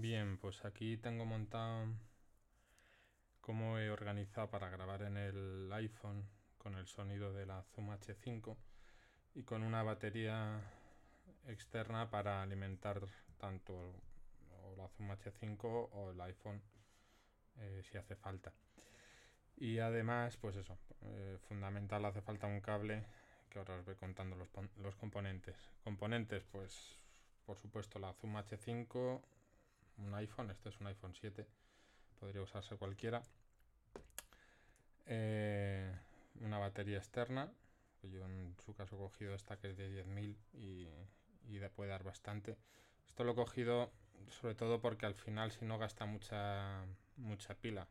Bien, pues aquí tengo montado cómo he organizado para grabar en el iPhone con el sonido de la Zoom H5 y con una batería externa para alimentar tanto la Zoom H5 o el iPhone eh, si hace falta. Y además, pues eso, eh, fundamental hace falta un cable que ahora os voy contando los, los componentes. Componentes, pues por supuesto la Zoom H5, un iPhone, este es un iPhone 7, podría usarse cualquiera. Eh, una batería externa, pues yo en su caso he cogido esta que es de 10.000 y, puede dar bastante. Esto lo he cogido sobre todo porque al final si no gasta mucha, mucha pila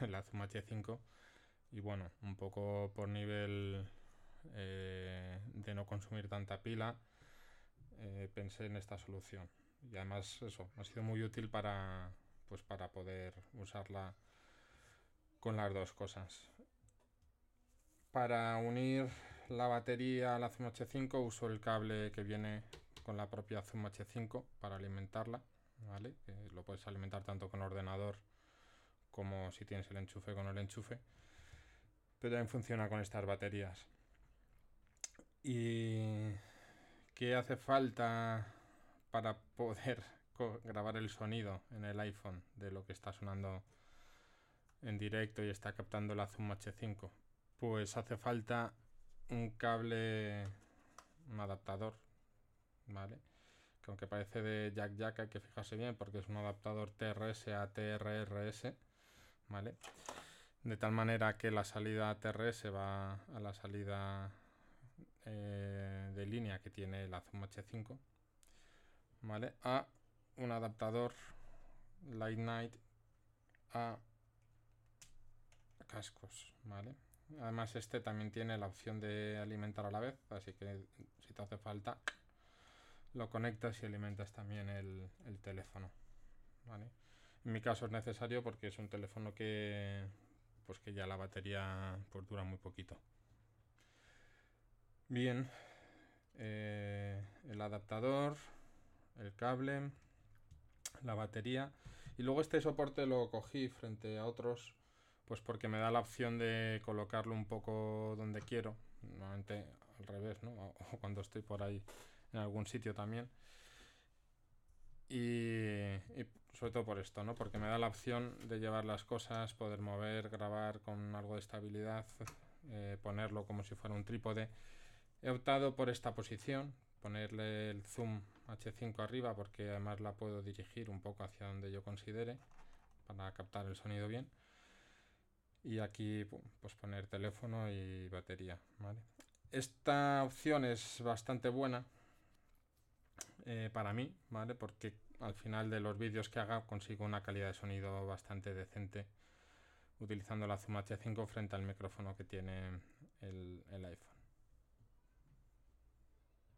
la Zuma T5 y bueno, un poco por nivel eh, de no consumir tanta pila eh, pensé en esta solución y además eso, ha sido muy útil para, pues para poder usarla con las dos cosas. Para unir la batería a la Zoom H5 uso el cable que viene con la propia Zoom H5 para alimentarla, ¿vale? lo puedes alimentar tanto con ordenador como si tienes el enchufe con el enchufe, pero también funciona con estas baterías. ¿Y qué hace falta para poder grabar el sonido en el iPhone de lo que está sonando en directo y está captando la Zoom H5. Pues hace falta un cable, un adaptador, ¿vale? Que aunque parece de Jack Jack hay que fijarse bien porque es un adaptador TRS a TRRS, ¿vale? De tal manera que la salida TRS va a la salida eh, de línea que tiene la Zoom H5 ¿vale? A un adaptador Light Night a cascos, ¿vale? Además este también tiene la opción de alimentar a la vez, así que si te hace falta lo conectas y alimentas también el, teléfono, ¿vale? En mi caso es necesario porque es un teléfono que pues que ya la batería pues dura muy poquito. Bien, eh, el adaptador, el cable, la batería. Y luego este soporte lo cogí frente a otros, pues porque me da la opción de colocarlo un poco donde quiero. Normalmente al revés, ¿no? O cuando estoy por ahí en algún sitio también. Y, sobre todo por esto, ¿no? Porque me da la opción de llevar las cosas, poder mover, grabar con algo de estabilidad, eh, ponerlo como si fuera un trípode. He optado por esta posición, ponerle el zoom H5 arriba porque además la puedo dirigir un poco hacia donde yo considere para captar el sonido bien. Y aquí pues poner teléfono y batería. Esta opción es bastante buena eh, para mí, ¿vale? Porque al final de los vídeos que haga consigo una calidad de sonido bastante decente utilizando la Zoom H5 frente al micrófono que tiene el iPhone.